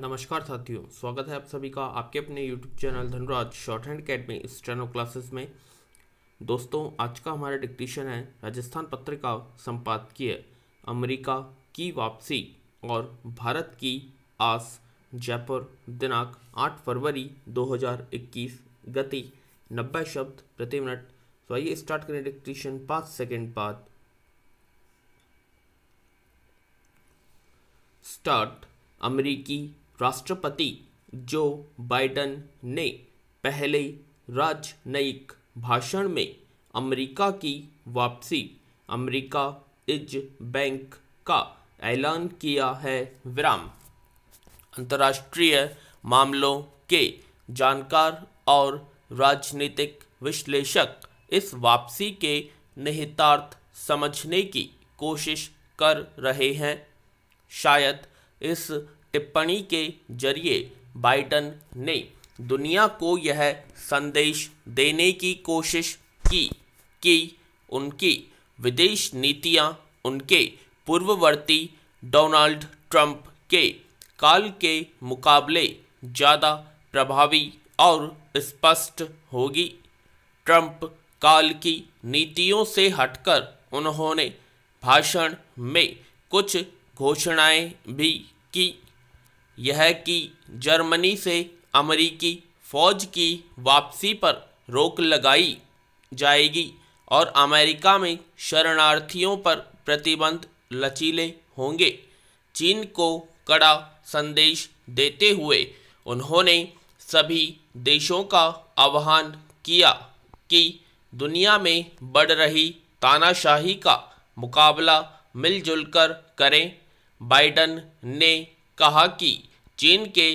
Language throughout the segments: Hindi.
नमस्कार साथियों स्वागत है आप सभी का आपके अपने YouTube channel Dhanraj shorthand academy steno classes में दोस्तों आज का हमारा डिक्टेशन है राजस्थान पत्रिका संपादकीय अमेरिका की वापसी और भारत की आस जयपुर दिनांक 8 फरवरी 2021 गति 90 शब्द प्रति मिनट तो आइए स्टार्ट करें डिक्टेशन पाँच सेकेंड बाद स्टार्ट अमरीकी राष्ट्रपति जो बाइडन ने पहले राजनयिक भाषण में अमेरिका की वापसी अमेरिका इज बैंक का ऐलान किया है विराम अंतर्राष्ट्रीय मामलों के जानकार और राजनीतिक विश्लेषक इस वापसी के निहितार्थ समझने की कोशिश कर रहे हैं शायद इस टिप्पणी के जरिए बाइडन ने दुनिया को यह संदेश देने की कोशिश की कि उनकी विदेश नीतियां उनके पूर्ववर्ती डोनाल्ड ट्रंप के काल के मुकाबले ज़्यादा प्रभावी और स्पष्ट होगी ट्रंप काल की नीतियों से हटकर उन्होंने भाषण में कुछ घोषणाएं भी की यह कि जर्मनी से अमरीकी फ़ौज की वापसी पर रोक लगाई जाएगी और अमेरिका में शरणार्थियों पर प्रतिबंध लचीले होंगे चीन को कड़ा संदेश देते हुए उन्होंने सभी देशों का आह्वान किया कि दुनिया में बढ़ रही तानाशाही का मुकाबला मिलजुल कर करें बाइडन ने कहा कि चीन के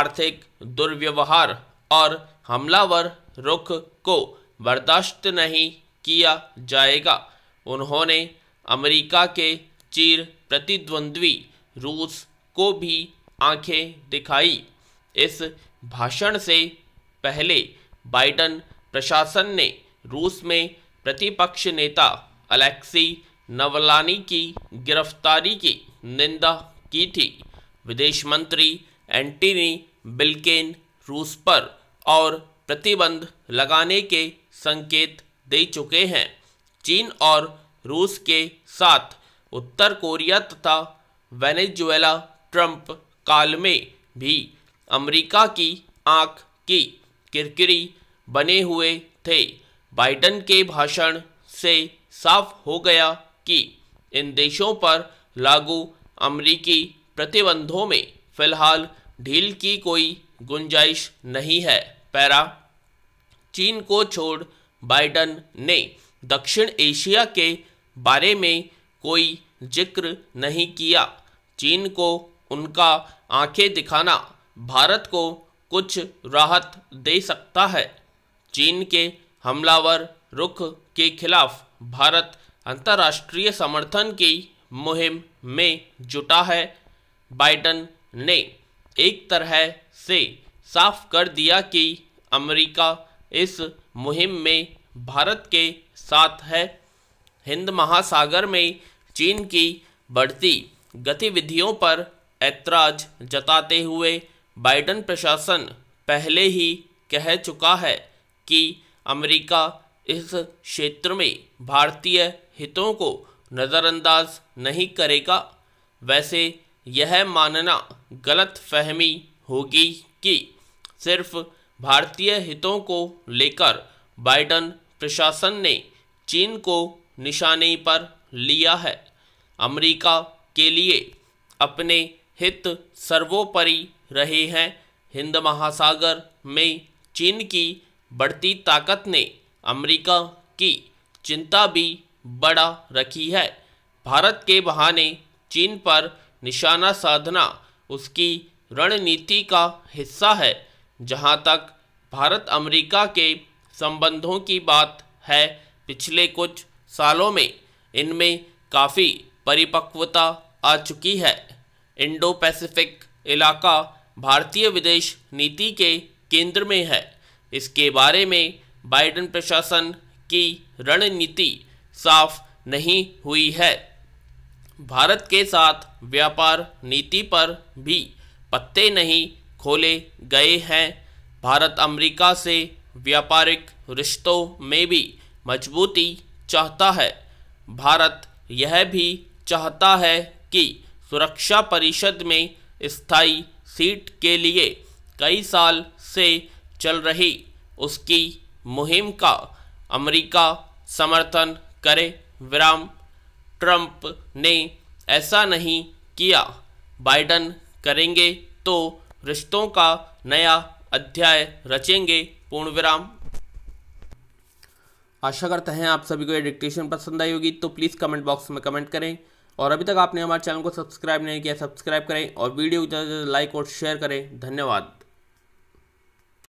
आर्थिक दुर्व्यवहार और हमलावर रुख को बर्दाश्त नहीं किया जाएगा उन्होंने अमेरिका के चीर प्रतिद्वंद्वी रूस को भी आंखें दिखाई इस भाषण से पहले बाइडन प्रशासन ने रूस में प्रतिपक्ष नेता अलेक्सी नवलानी की गिरफ्तारी की निंदा की थी विदेश मंत्री एंटनी बिल्केन रूस पर और प्रतिबंध लगाने के संकेत दे चुके हैं चीन और रूस के साथ उत्तर कोरिया तथा वेनेजुएला ट्रंप काल में भी अमेरिका की आंख की किरकिरी बने हुए थे बाइडन के भाषण से साफ हो गया कि इन देशों पर लागू अमरीकी प्रतिबंधों में फिलहाल ढील की कोई गुंजाइश नहीं है पैरा चीन को छोड़ बाइडन ने दक्षिण एशिया के बारे में कोई जिक्र नहीं किया चीन को उनका आंखें दिखाना भारत को कुछ राहत दे सकता है चीन के हमलावर रुख के खिलाफ भारत अंतर्राष्ट्रीय समर्थन की मुहिम में जुटा है बाइडन ने एक तरह से साफ कर दिया कि अमेरिका इस मुहिम में भारत के साथ है हिंद महासागर में चीन की बढ़ती गतिविधियों पर ऐतराज जताते हुए बाइडन प्रशासन पहले ही कह चुका है कि अमेरिका इस क्षेत्र में भारतीय हितों को नज़रअंदाज नहीं करेगा वैसे यह मानना गलत फहमी होगी कि सिर्फ भारतीय हितों को लेकर बाइडन प्रशासन ने चीन को निशाने पर लिया है अमेरिका के लिए अपने हित सर्वोपरि रहे हैं हिंद महासागर में चीन की बढ़ती ताकत ने अमेरिका की चिंता भी बढ़ा रखी है भारत के बहाने चीन पर निशाना साधना उसकी रणनीति का हिस्सा है जहां तक भारत अमेरिका के संबंधों की बात है पिछले कुछ सालों में इनमें काफ़ी परिपक्वता आ चुकी है इंडो पैसिफिक इलाका भारतीय विदेश नीति के केंद्र में है इसके बारे में बाइडन प्रशासन की रणनीति साफ नहीं हुई है भारत के साथ व्यापार नीति पर भी पत्ते नहीं खोले गए हैं भारत अमेरिका से व्यापारिक रिश्तों में भी मजबूती चाहता है भारत यह भी चाहता है कि सुरक्षा परिषद में स्थायी सीट के लिए कई साल से चल रही उसकी मुहिम का अमेरिका समर्थन करे विराम ट्रंप ने ऐसा नहीं किया बाइडन करेंगे तो रिश्तों का नया अध्याय रचेंगे पूर्ण विराम आशा करते हैं आप सभी को ये डिक्टेशन पसंद आई होगी तो प्लीज़ कमेंट बॉक्स में कमेंट करें और अभी तक आपने हमारे चैनल को सब्सक्राइब नहीं किया सब्सक्राइब करें और वीडियो को ज़्यादा से लाइक और शेयर करें धन्यवाद